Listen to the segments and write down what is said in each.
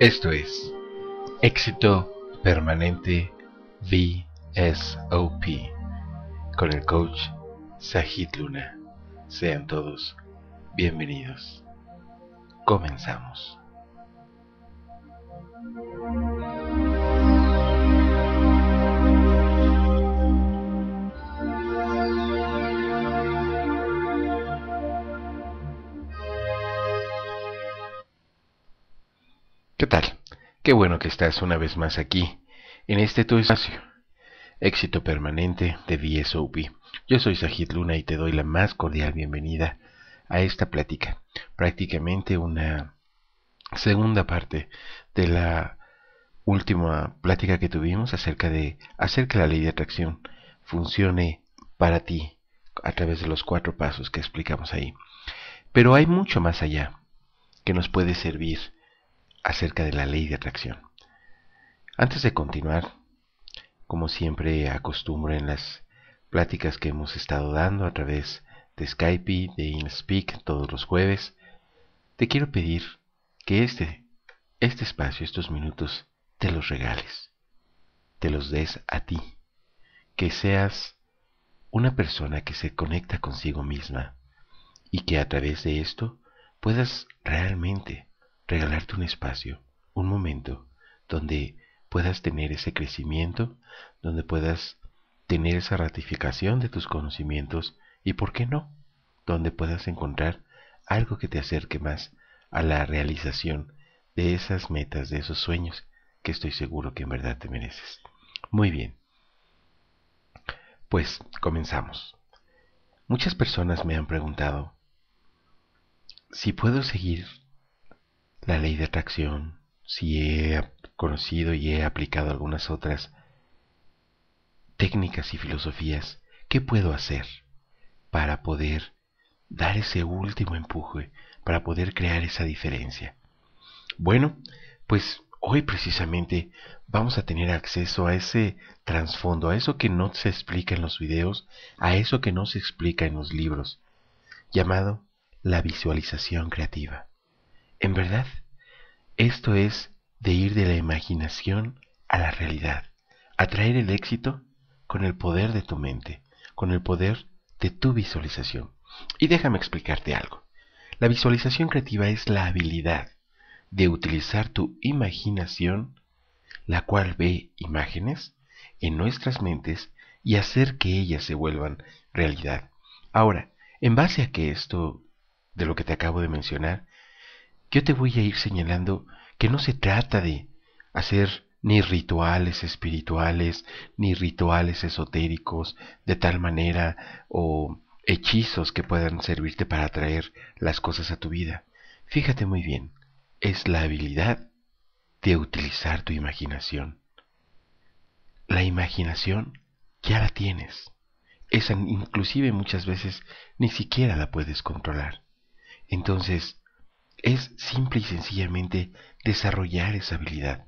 Esto es Éxito Permanente VSOP con el coach Sajid Luna. Sean todos bienvenidos. Comenzamos. tal? Qué bueno que estás una vez más aquí, en este tu espacio. Éxito permanente de DSOP. Yo soy Sajit Luna y te doy la más cordial bienvenida a esta plática. Prácticamente una segunda parte de la última plática que tuvimos acerca de hacer que la ley de atracción funcione para ti a través de los cuatro pasos que explicamos ahí. Pero hay mucho más allá que nos puede servir acerca de la ley de atracción. Antes de continuar, como siempre acostumbro en las pláticas que hemos estado dando a través de Skype y de InSpeak todos los jueves, te quiero pedir que este, este espacio, estos minutos, te los regales, te los des a ti, que seas una persona que se conecta consigo misma y que a través de esto puedas realmente regalarte un espacio, un momento donde puedas tener ese crecimiento, donde puedas tener esa ratificación de tus conocimientos y, ¿por qué no?, donde puedas encontrar algo que te acerque más a la realización de esas metas, de esos sueños que estoy seguro que en verdad te mereces. Muy bien. Pues comenzamos. Muchas personas me han preguntado si puedo seguir la ley de atracción, si he conocido y he aplicado algunas otras técnicas y filosofías, ¿qué puedo hacer para poder dar ese último empuje, para poder crear esa diferencia? Bueno, pues hoy precisamente vamos a tener acceso a ese trasfondo, a eso que no se explica en los videos, a eso que no se explica en los libros, llamado la visualización creativa. En verdad, esto es de ir de la imaginación a la realidad, atraer el éxito con el poder de tu mente, con el poder de tu visualización. Y déjame explicarte algo. La visualización creativa es la habilidad de utilizar tu imaginación, la cual ve imágenes en nuestras mentes y hacer que ellas se vuelvan realidad. Ahora, en base a que esto de lo que te acabo de mencionar yo te voy a ir señalando que no se trata de hacer ni rituales espirituales, ni rituales esotéricos de tal manera o hechizos que puedan servirte para atraer las cosas a tu vida. Fíjate muy bien, es la habilidad de utilizar tu imaginación. La imaginación ya la tienes. Esa inclusive muchas veces ni siquiera la puedes controlar. Entonces, es simple y sencillamente desarrollar esa habilidad,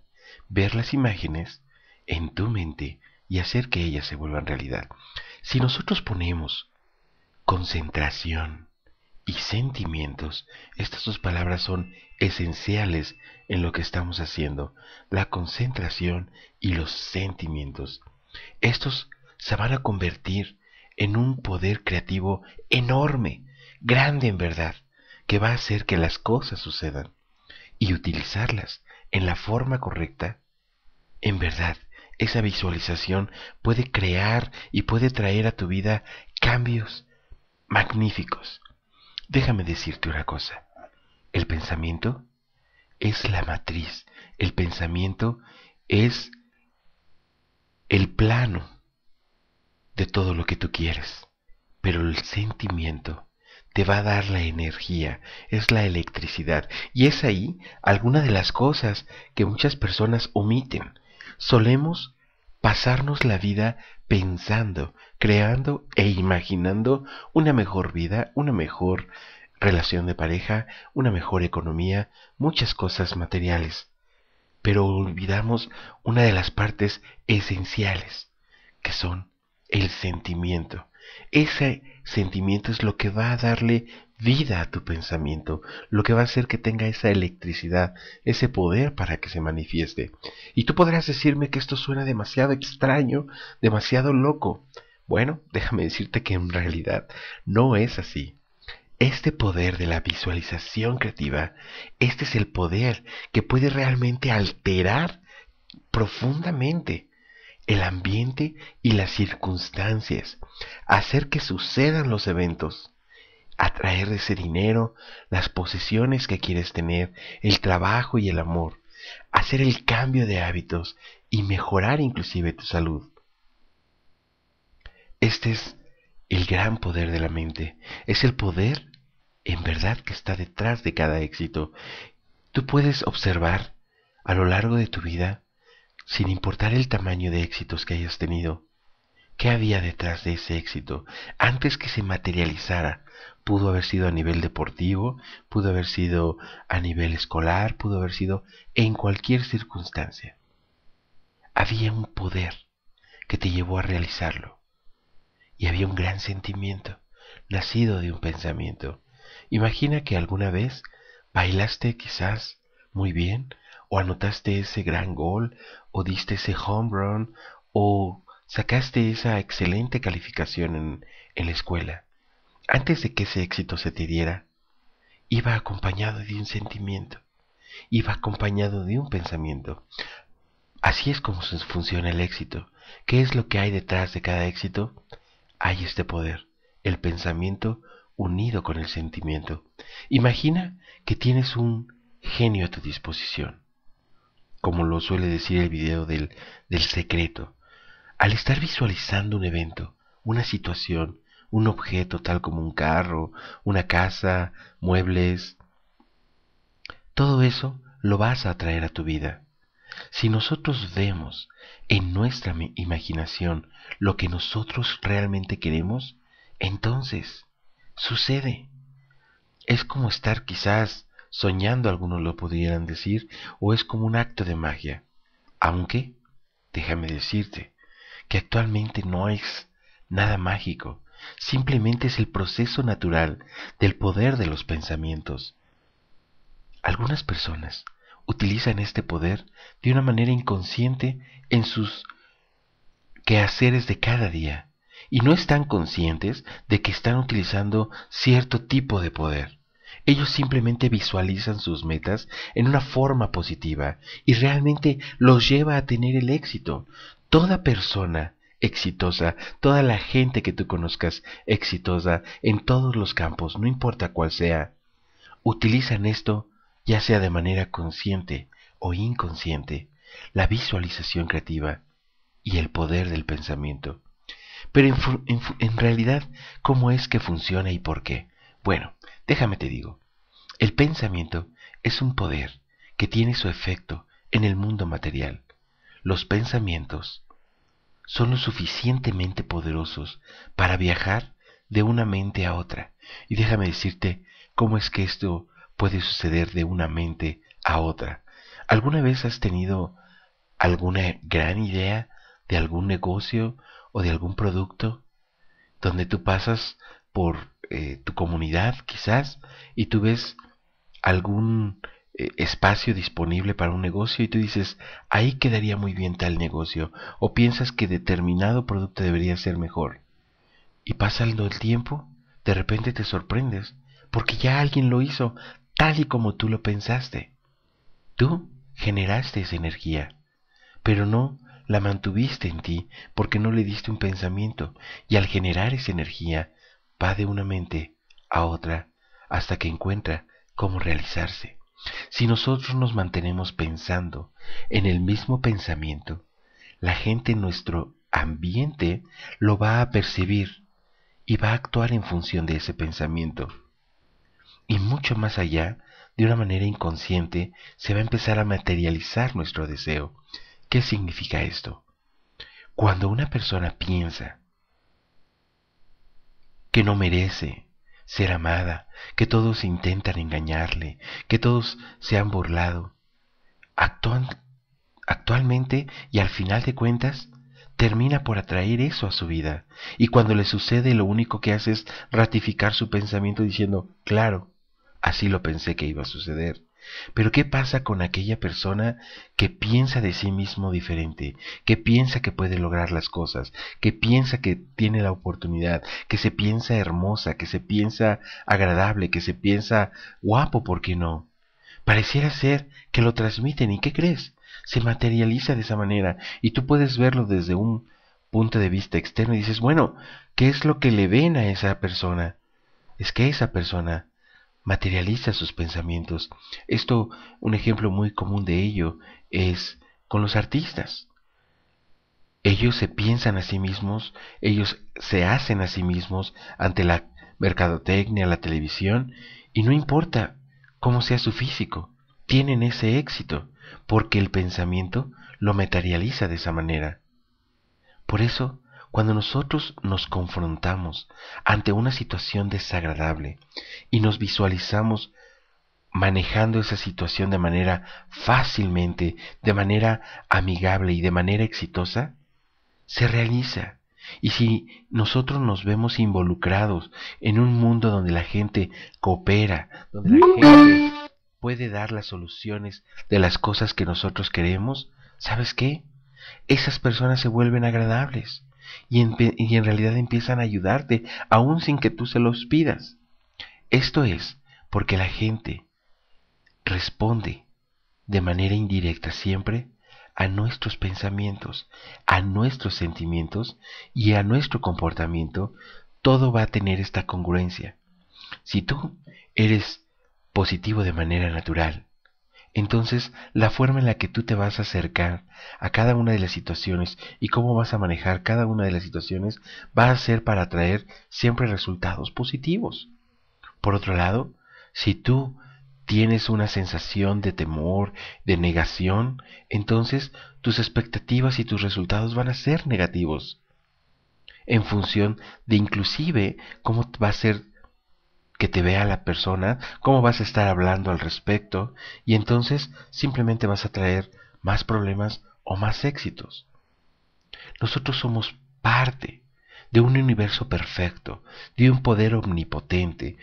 ver las imágenes en tu mente y hacer que ellas se vuelvan realidad. Si nosotros ponemos concentración y sentimientos, estas dos palabras son esenciales en lo que estamos haciendo, la concentración y los sentimientos. Estos se van a convertir en un poder creativo enorme, grande en verdad, que va a hacer que las cosas sucedan y utilizarlas en la forma correcta, en verdad, esa visualización puede crear y puede traer a tu vida cambios magníficos. Déjame decirte una cosa. El pensamiento es la matriz. El pensamiento es el plano de todo lo que tú quieres. Pero el sentimiento te va a dar la energía, es la electricidad. Y es ahí alguna de las cosas que muchas personas omiten. Solemos pasarnos la vida pensando, creando e imaginando una mejor vida, una mejor relación de pareja, una mejor economía, muchas cosas materiales. Pero olvidamos una de las partes esenciales, que son el sentimiento. Ese sentimiento es lo que va a darle vida a tu pensamiento, lo que va a hacer que tenga esa electricidad, ese poder para que se manifieste. Y tú podrás decirme que esto suena demasiado extraño, demasiado loco. Bueno, déjame decirte que en realidad no es así. Este poder de la visualización creativa, este es el poder que puede realmente alterar profundamente el ambiente y las circunstancias, hacer que sucedan los eventos, atraer ese dinero, las posesiones que quieres tener, el trabajo y el amor, hacer el cambio de hábitos y mejorar inclusive tu salud. Este es el gran poder de la mente, es el poder en verdad que está detrás de cada éxito. Tú puedes observar a lo largo de tu vida sin importar el tamaño de éxitos que hayas tenido. ¿Qué había detrás de ese éxito? Antes que se materializara, pudo haber sido a nivel deportivo, pudo haber sido a nivel escolar, pudo haber sido en cualquier circunstancia. Había un poder que te llevó a realizarlo. Y había un gran sentimiento, nacido de un pensamiento. Imagina que alguna vez bailaste quizás muy bien, o anotaste ese gran gol, o diste ese home run, o sacaste esa excelente calificación en, la escuela. Antes de que ese éxito se te diera, iba acompañado de un sentimiento, iba acompañado de un pensamiento. Así es como funciona el éxito. ¿Qué es lo que hay detrás de cada éxito? Hay este poder, el pensamiento unido con el sentimiento. Imagina que tienes un genio a tu disposición como lo suele decir el video del, del secreto. Al estar visualizando un evento, una situación, un objeto tal como un carro, una casa, muebles, todo eso lo vas a atraer a tu vida. Si nosotros vemos en nuestra imaginación lo que nosotros realmente queremos, entonces sucede. Es como estar quizás soñando algunos lo pudieran decir, o es como un acto de magia. Aunque, déjame decirte, que actualmente no es nada mágico, simplemente es el proceso natural del poder de los pensamientos. Algunas personas utilizan este poder de una manera inconsciente en sus quehaceres de cada día y no están conscientes de que están utilizando cierto tipo de poder. Ellos simplemente visualizan sus metas en una forma positiva y realmente los lleva a tener el éxito. Toda persona exitosa, toda la gente que tú conozcas exitosa en todos los campos, no importa cuál sea, utilizan esto ya sea de manera consciente o inconsciente, la visualización creativa y el poder del pensamiento. Pero en, realidad, ¿cómo es que funciona y por qué? Bueno, déjame te digo. El pensamiento es un poder que tiene su efecto en el mundo material. Los pensamientos son lo suficientemente poderosos para viajar de una mente a otra. Y déjame decirte cómo es que esto puede suceder de una mente a otra. ¿Alguna vez has tenido alguna gran idea de algún negocio o de algún producto donde tú pasas por eh, tu comunidad quizás y tú ves algún eh, espacio disponible para un negocio y tú dices, ahí quedaría muy bien tal negocio, o piensas que determinado producto debería ser mejor. Y pasando el tiempo, de repente te sorprendes, porque ya alguien lo hizo tal y como tú lo pensaste. Tú generaste esa energía, pero no la mantuviste en ti porque no le diste un pensamiento y al generar esa energía va de una mente a otra hasta que encuentra cómo realizarse. Si nosotros nos mantenemos pensando en el mismo pensamiento, la gente en nuestro ambiente lo va a percibir y va a actuar en función de ese pensamiento. Y mucho más allá, de una manera inconsciente, se va a empezar a materializar nuestro deseo. ¿Qué significa esto? Cuando una persona piensa que no merece, ser amada, que todos intentan engañarle, que todos se han burlado. Actúan, actualmente y al final de cuentas termina por atraer eso a su vida. Y cuando le sucede lo único que hace es ratificar su pensamiento diciendo, claro, así lo pensé que iba a suceder. Pero ¿qué pasa con aquella persona que piensa de sí mismo diferente, que piensa que puede lograr las cosas, que piensa que tiene la oportunidad, que se piensa hermosa, que se piensa agradable, que se piensa guapo, ¿por qué no? Pareciera ser que lo transmiten y ¿qué crees? Se materializa de esa manera y tú puedes verlo desde un punto de vista externo y dices, bueno, ¿qué es lo que le ven a esa persona? Es que esa persona materializa sus pensamientos. Esto, un ejemplo muy común de ello es con los artistas. Ellos se piensan a sí mismos, ellos se hacen a sí mismos ante la mercadotecnia, la televisión, y no importa cómo sea su físico, tienen ese éxito, porque el pensamiento lo materializa de esa manera. Por eso, cuando nosotros nos confrontamos ante una situación desagradable y nos visualizamos manejando esa situación de manera fácilmente, de manera amigable y de manera exitosa, se realiza. Y si nosotros nos vemos involucrados en un mundo donde la gente coopera, donde la gente puede dar las soluciones de las cosas que nosotros queremos, ¿sabes qué? Esas personas se vuelven agradables y en, realidad empiezan a ayudarte, aún sin que tú se los pidas. Esto es porque la gente responde de manera indirecta siempre a nuestros pensamientos, a nuestros sentimientos y a nuestro comportamiento, todo va a tener esta congruencia. Si tú eres positivo de manera natural, entonces, la forma en la que tú te vas a acercar a cada una de las situaciones y cómo vas a manejar cada una de las situaciones va a ser para traer siempre resultados positivos. Por otro lado, si tú tienes una sensación de temor, de negación, entonces tus expectativas y tus resultados van a ser negativos en función de inclusive cómo va a ser que te vea la persona, cómo vas a estar hablando al respecto y entonces simplemente vas a traer más problemas o más éxitos. Nosotros somos parte de un universo perfecto, de un poder omnipotente,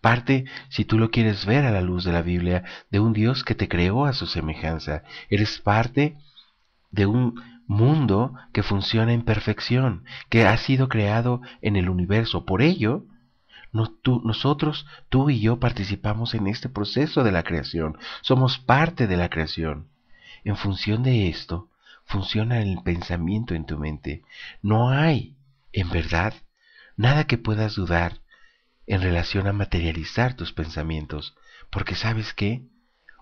parte, si tú lo quieres ver a la luz de la Biblia, de un Dios que te creó a su semejanza. Eres parte de un mundo que funciona en perfección, que ha sido creado en el universo. Por ello, nosotros, tú y yo participamos en este proceso de la creación. Somos parte de la creación. En función de esto, funciona el pensamiento en tu mente. No hay, en verdad, nada que puedas dudar en relación a materializar tus pensamientos, porque sabes que,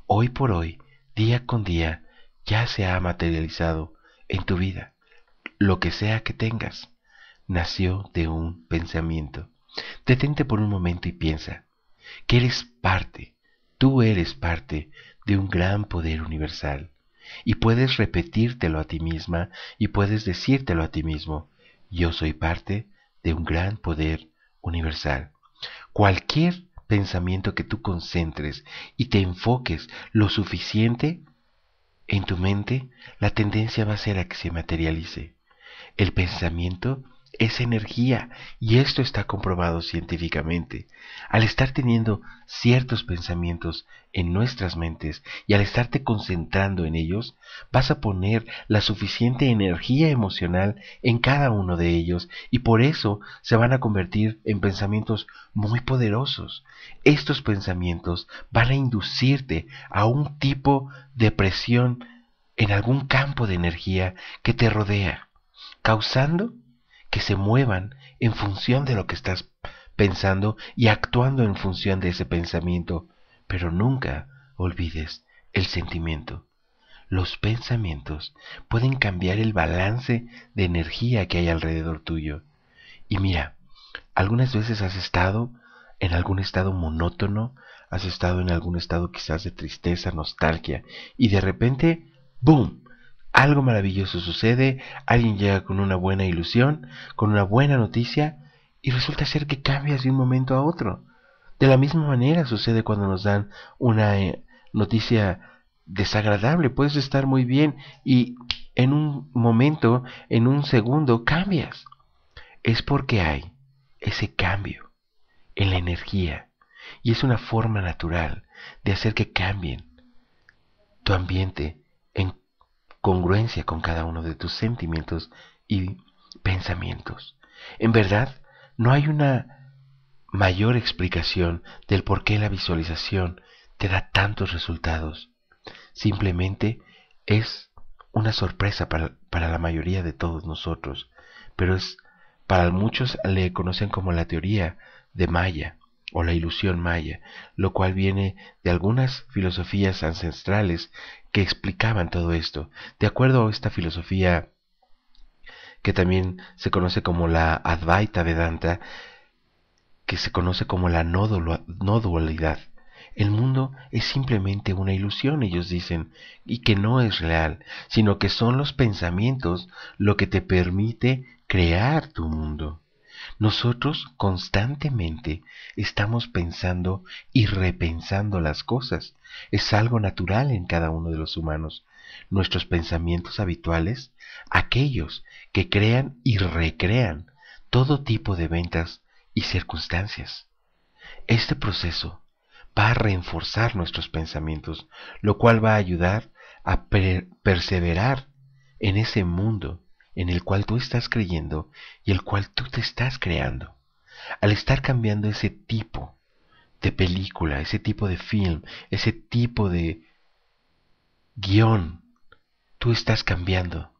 hoy por hoy, día con día, ya se ha materializado en tu vida. Lo que sea que tengas, nació de un pensamiento. Detente por un momento y piensa que eres parte, tú eres parte de un gran poder universal. Y puedes repetírtelo a ti misma y puedes decírtelo a ti mismo. Yo soy parte de un gran poder universal. Cualquier pensamiento que tú concentres y te enfoques lo suficiente en tu mente, la tendencia va a ser a que se materialice. El pensamiento esa energía y esto está comprobado científicamente. Al estar teniendo ciertos pensamientos en nuestras mentes y al estarte concentrando en ellos, vas a poner la suficiente energía emocional en cada uno de ellos y por eso se van a convertir en pensamientos muy poderosos. Estos pensamientos van a inducirte a un tipo de presión en algún campo de energía que te rodea, causando que se muevan en función de lo que estás pensando y actuando en función de ese pensamiento, pero nunca olvides el sentimiento. Los pensamientos pueden cambiar el balance de energía que hay alrededor tuyo. Y mira, algunas veces has estado en algún estado monótono, has estado en algún estado quizás de tristeza, nostalgia, y de repente, ¡boom! algo maravilloso sucede, alguien llega con una buena ilusión, con una buena noticia, y resulta ser que cambias de un momento a otro. De la misma manera sucede cuando nos dan una eh, noticia desagradable. Puedes estar muy bien y en un momento, en un segundo, cambias. Es porque hay ese cambio en la energía. Y es una forma natural de hacer que cambien tu ambiente, congruencia con cada uno de tus sentimientos y pensamientos. En verdad, no hay una mayor explicación del por qué la visualización te da tantos resultados. Simplemente es una sorpresa para, la mayoría de todos nosotros, pero es para muchos le conocen como la teoría de Maya o la ilusión maya, lo cual viene de algunas filosofías ancestrales que explicaban todo esto. De acuerdo a esta filosofía que también se conoce como la Advaita Vedanta, que se conoce como la no, dualidad. El mundo es simplemente una ilusión, ellos dicen, y que no es real, sino que son los pensamientos lo que te permite crear tu mundo. Nosotros constantemente estamos pensando y repensando las cosas. Es algo natural en cada uno de los humanos. Nuestros pensamientos habituales, aquellos que crean y recrean todo tipo de ventas y circunstancias. Este proceso va a reforzar nuestros pensamientos, lo cual va a ayudar a perseverar en ese mundo en el cual tú estás creyendo y el cual tú te estás creando. Al estar cambiando ese tipo de película, ese tipo de film, ese tipo de guión, tú estás cambiando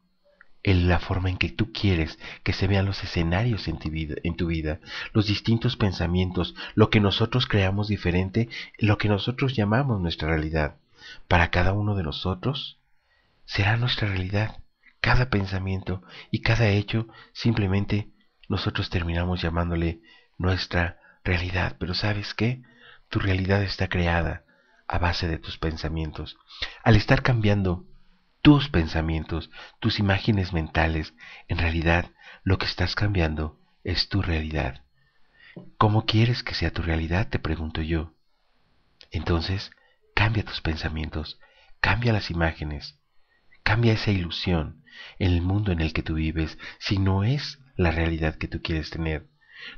en la forma en que tú quieres que se vean los escenarios en tu, en tu vida, los distintos pensamientos, lo que nosotros creamos diferente, lo que nosotros llamamos nuestra realidad. Para cada uno de nosotros será nuestra realidad cada pensamiento y cada hecho, simplemente nosotros terminamos llamándole nuestra realidad. Pero ¿sabes qué? Tu realidad está creada a base de tus pensamientos. Al estar cambiando tus pensamientos, tus imágenes mentales, en realidad lo que estás cambiando es tu realidad. ¿Cómo quieres que sea tu realidad? Te pregunto yo. Entonces, cambia tus pensamientos, cambia las imágenes, Cambia esa ilusión, el mundo en el que tú vives, si no es la realidad que tú quieres tener.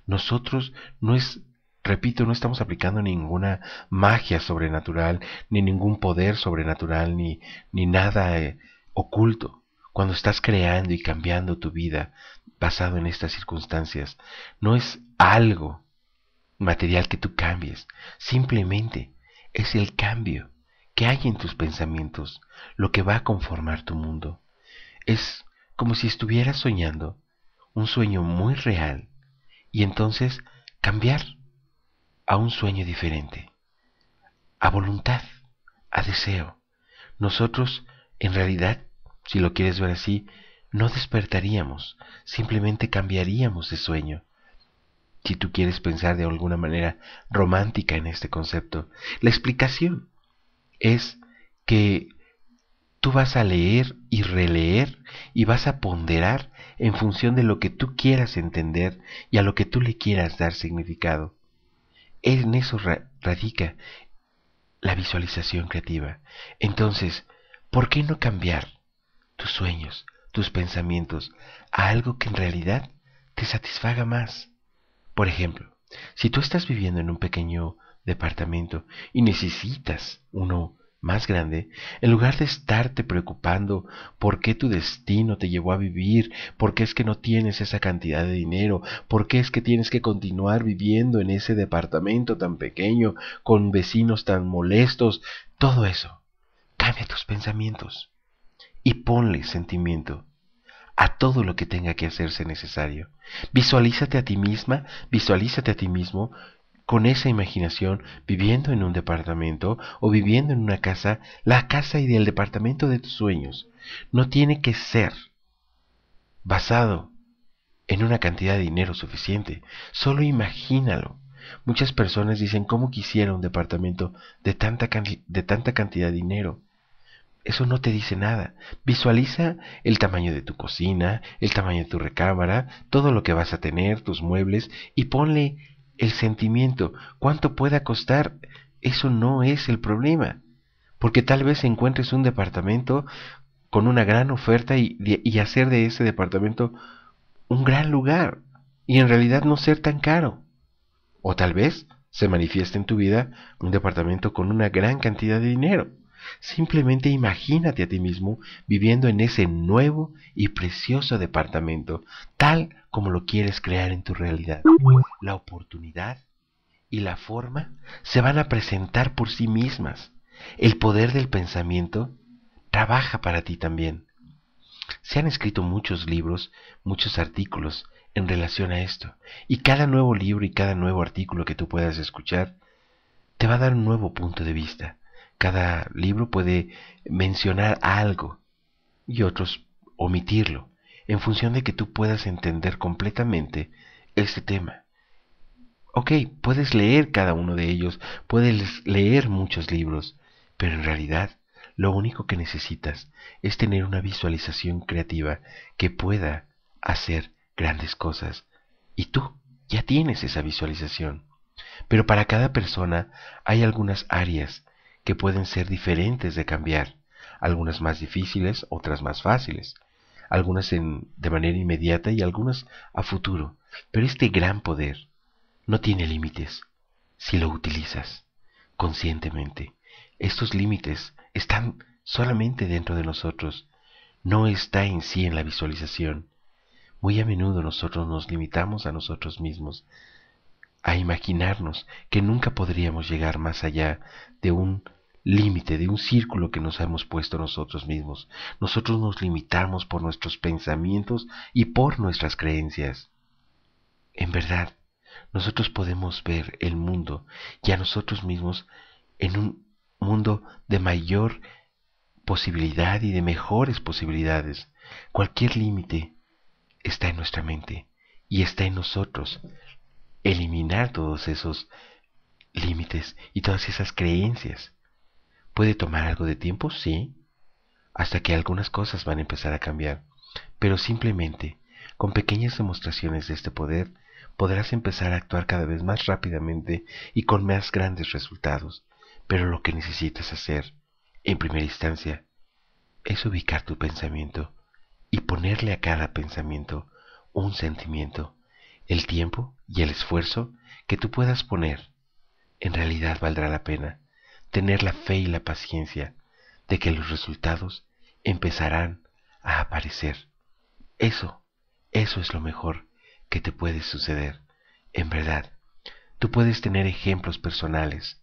Nosotros no es, repito, no estamos aplicando ninguna magia sobrenatural, ni ningún poder sobrenatural, ni, ni nada eh, oculto. Cuando estás creando y cambiando tu vida basado en estas circunstancias, no es algo material que tú cambies, simplemente es el cambio que hay en tus pensamientos, lo que va a conformar tu mundo. Es como si estuvieras soñando, un sueño muy real, y entonces cambiar a un sueño diferente, a voluntad, a deseo. Nosotros, en realidad, si lo quieres ver así, no despertaríamos, simplemente cambiaríamos de sueño. Si tú quieres pensar de alguna manera romántica en este concepto, la explicación es que tú vas a leer y releer y vas a ponderar en función de lo que tú quieras entender y a lo que tú le quieras dar significado. En eso radica la visualización creativa. Entonces, ¿por qué no cambiar tus sueños, tus pensamientos a algo que en realidad te satisfaga más? Por ejemplo, si tú estás viviendo en un pequeño departamento y necesitas uno más grande, en lugar de estarte preocupando por qué tu destino te llevó a vivir, por qué es que no tienes esa cantidad de dinero, por qué es que tienes que continuar viviendo en ese departamento tan pequeño, con vecinos tan molestos, todo eso, cambia tus pensamientos y ponle sentimiento a todo lo que tenga que hacerse necesario. Visualízate a ti misma, visualízate a ti mismo con esa imaginación, viviendo en un departamento o viviendo en una casa, la casa y el departamento de tus sueños. No tiene que ser basado en una cantidad de dinero suficiente. Solo imagínalo. Muchas personas dicen cómo quisiera un departamento de tanta, de tanta cantidad de dinero. Eso no te dice nada. Visualiza el tamaño de tu cocina, el tamaño de tu recámara, todo lo que vas a tener, tus muebles, y ponle el sentimiento, cuánto pueda costar, eso no es el problema. Porque tal vez encuentres un departamento con una gran oferta y, hacer de ese departamento un gran lugar y en realidad no ser tan caro. O tal vez se manifieste en tu vida un departamento con una gran cantidad de dinero Simplemente imagínate a ti mismo viviendo en ese nuevo y precioso departamento, tal como lo quieres crear en tu realidad. La oportunidad y la forma se van a presentar por sí mismas. El poder del pensamiento trabaja para ti también. Se han escrito muchos libros, muchos artículos en relación a esto, y cada nuevo libro y cada nuevo artículo que tú puedas escuchar te va a dar un nuevo punto de vista, cada libro puede mencionar algo y otros omitirlo, en función de que tú puedas entender completamente este tema. Ok, puedes leer cada uno de ellos, puedes leer muchos libros, pero en realidad lo único que necesitas es tener una visualización creativa que pueda hacer grandes cosas. Y tú ya tienes esa visualización. Pero para cada persona hay algunas áreas que pueden ser diferentes de cambiar, algunas más difíciles, otras más fáciles, algunas de manera inmediata y algunas a futuro. Pero este gran poder no tiene límites si lo utilizas conscientemente. Estos límites están solamente dentro de nosotros, no está en sí en la visualización. Muy a menudo nosotros nos limitamos a nosotros mismos, a imaginarnos que nunca podríamos llegar más allá de un límite, de un círculo que nos hemos puesto nosotros mismos. Nosotros nos limitamos por nuestros pensamientos y por nuestras creencias. En verdad, nosotros podemos ver el mundo y a nosotros mismos en un mundo de mayor posibilidad y de mejores posibilidades. Cualquier límite está en nuestra mente y está en nosotros eliminar todos esos límites y todas esas creencias Puede tomar algo de tiempo, sí, hasta que algunas cosas van a empezar a cambiar, pero simplemente con pequeñas demostraciones de este poder podrás empezar a actuar cada vez más rápidamente y con más grandes resultados. Pero lo que necesitas hacer, en primera instancia, es ubicar tu pensamiento y ponerle a cada pensamiento un sentimiento. El tiempo y el esfuerzo que tú puedas poner en realidad valdrá la pena tener la fe y la paciencia de que los resultados empezarán a aparecer. Eso, eso es lo mejor que te puede suceder. En verdad, tú puedes tener ejemplos personales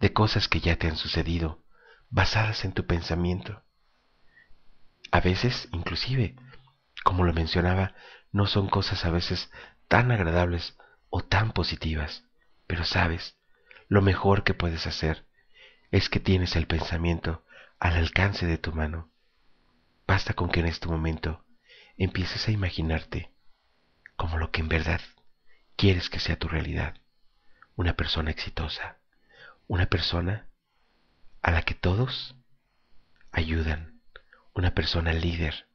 de cosas que ya te han sucedido basadas en tu pensamiento. A veces, inclusive, como lo mencionaba, no son cosas a veces tan agradables o tan positivas, pero sabes, lo mejor que puedes hacer es que tienes el pensamiento al alcance de tu mano. Basta con que en este momento empieces a imaginarte como lo que en verdad quieres que sea tu realidad. Una persona exitosa, una persona a la que todos ayudan, una persona líder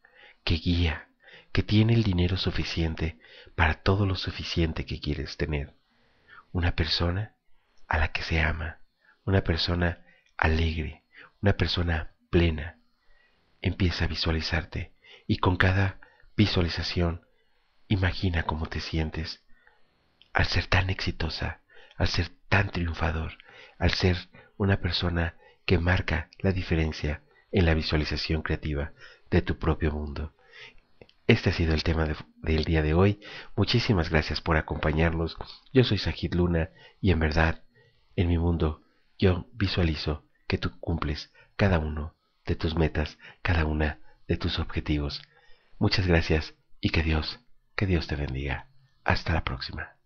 que guía, que tiene el dinero suficiente para todo lo suficiente que quieres tener, una persona a la que se ama, una persona alegre, una persona plena. Empieza a visualizarte y con cada visualización imagina cómo te sientes al ser tan exitosa, al ser tan triunfador, al ser una persona que marca la diferencia en la visualización creativa de tu propio mundo. Este ha sido el tema del día de hoy. Muchísimas gracias por acompañarnos. Yo soy Sajid Luna y en verdad, en mi mundo, yo visualizo que tú cumples cada uno de tus metas, cada una de tus objetivos. Muchas gracias y que Dios, que Dios te bendiga. Hasta la próxima.